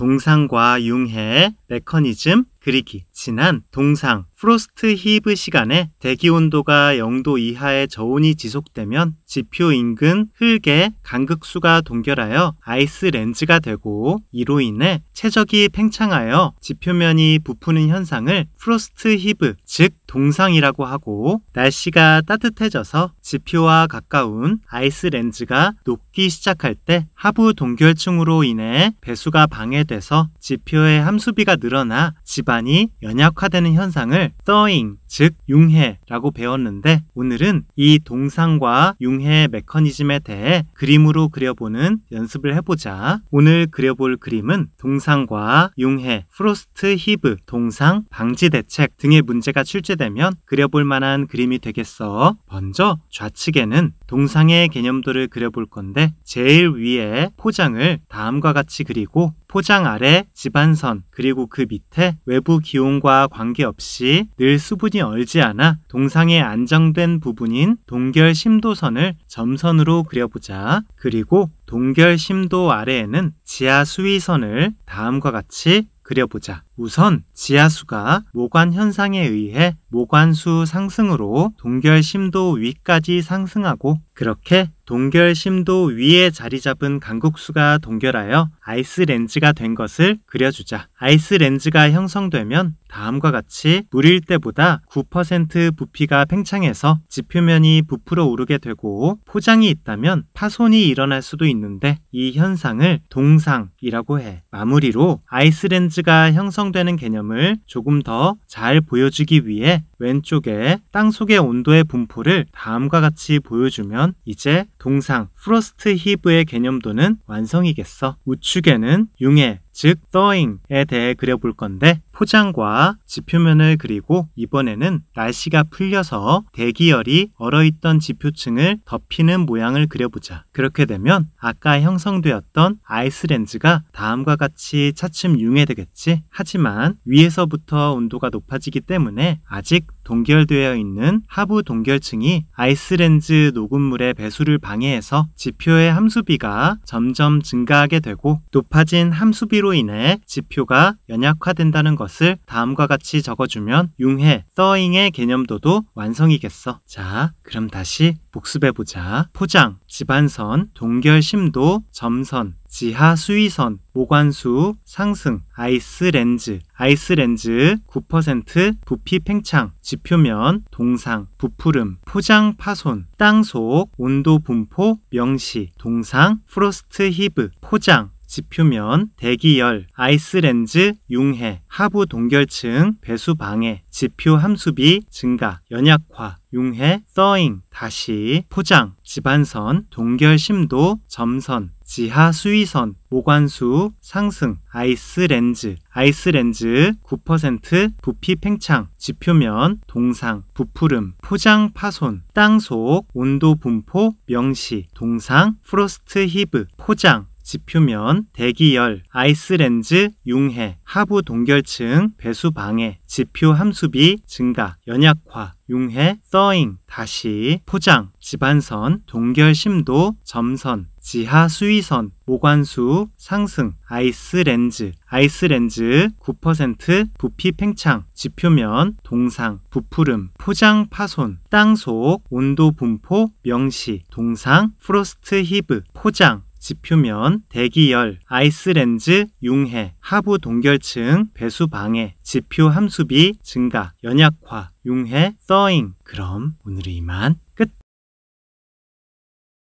동상과 융해, 메커니즘, 그리기, 지난, 동상, 프로스트 히브 시간에 대기 온도가 0도 이하의 저온이 지속되면 지표 인근 흙에 간극수가 동결하여 아이스 렌즈가 되고 이로 인해 체적이 팽창하여 지표면이 부푸는 현상을 프로스트 히브, 즉 동상이라고 하고 날씨가 따뜻해져서 지표와 가까운 아이스 렌즈가 녹기 시작할 때 하부 동결층으로 인해 배수가 방해돼서 지표의 함수비가 늘어나 집안이 연약화되는 현상을 thawing 즉 융해라고 배웠는데 오늘은 이 동상과 융해 메커니즘에 대해 그림으로 그려보는 연습을 해보자. 오늘 그려볼 그림은 동상과 융해, 프로스트 히브, 동상, 방지 대책 등의 문제가 출제되면 그려볼 만한 그림이 되겠어. 먼저 좌측에는 동상의 개념도를 그려볼 건데 제일 위에 포장을 다음과 같이 그리고 포장 아래 집안선 그리고 그 밑에 외부 기온과 관계없이 늘 수분이 얼지 않아 동상의 안정된 부분인 동결 심도선을 점선으로 그려보자. 그리고 동결 심도 아래에는 지하 수위선을 다음과 같이 그려보자. 우선 지하수가 모관 현상에 의해 모관수 상승으로 동결 심도 위까지 상승하고 그렇게 동결 심도 위에 자리 잡은 강국수가 동결하여 아이스 렌즈가 된 것을 그려주자. 아이스 렌즈가 형성되면 다음과 같이 물일 때보다 9% 부피가 팽창해서 지표면이 부풀어 오르게 되고 포장이 있다면 파손이 일어날 수도 있는데 이 현상을 동상이라고 해. 마무리로 아이스 렌즈가 형성 사용되는 개념을 조금 더 잘 보여주기 위해 왼쪽에 땅속의 온도의 분포를 다음과 같이 보여주면 이제 동상 프로스트 히브의 개념도는 완성이겠어. 우측에는 융해, 즉 thawing에 대해 그려볼 건데 포장과 지표면을 그리고 이번에는 날씨가 풀려서 대기열이 얼어있던 지표층을 덮이는 모양을 그려보자. 그렇게 되면 아까 형성되었던 아이스렌즈가 다음과 같이 차츰 융해되겠지. 하지만 위에서부터 온도가 높아지기 때문에 아직 동결되어 있는 하부 동결층이 아이스렌즈 녹음물의 배수를 방해해서 지표의 함수비가 점점 증가하게 되고 높아진 함수비로 인해 지표가 연약화된다는 것을 다음과 같이 적어주면 융해, 서잉의 개념도도 완성이겠어. 자, 그럼 다시 복습해보자. 포장, 지반선, 동결심도, 점선, 지하 수위선, 모관수, 상승, 아이스 렌즈, 아이스 렌즈 9%, 부피 팽창, 지표면, 동상, 부풀음, 포장 파손, 땅 속, 온도 분포, 명시, 동상, 프로스트 히브, 포장, 지표면, 대기열, 아이스렌즈, 융해, 하부 동결층, 배수 방해, 지표 함수비 증가, 연약화, 용해, 써잉, 다시, 포장, 집안선 동결심도, 점선, 지하 수위선, 모관수, 상승, 아이스렌즈, 아이스렌즈, 9%, 부피 팽창, 지표면, 동상, 부풀음, 포장 파손, 땅 속, 온도 분포, 명시, 동상, 프로스트 히브, 포장, 지표면 대기열, 아이스렌즈, 융해, 하부 동결층, 배수 방해, 지표 함수비 증가, 연약화, 융해, 써잉, 다시, 포장, 집안선 동결 심도, 점선, 지하 수위선, 모관수, 상승, 아이스렌즈, 아이스렌즈 9%, 부피 팽창, 지표면, 동상, 부풀음, 포장 파손, 땅 속, 온도 분포, 명시, 동상, 프로스트 히브, 포장, 지표면 대기열, 아이스렌즈, 융해, 하부 동결층, 배수 방해, 지표 함수비 증가, 연약화, 융해, 써잉. 그럼 오늘은 이만.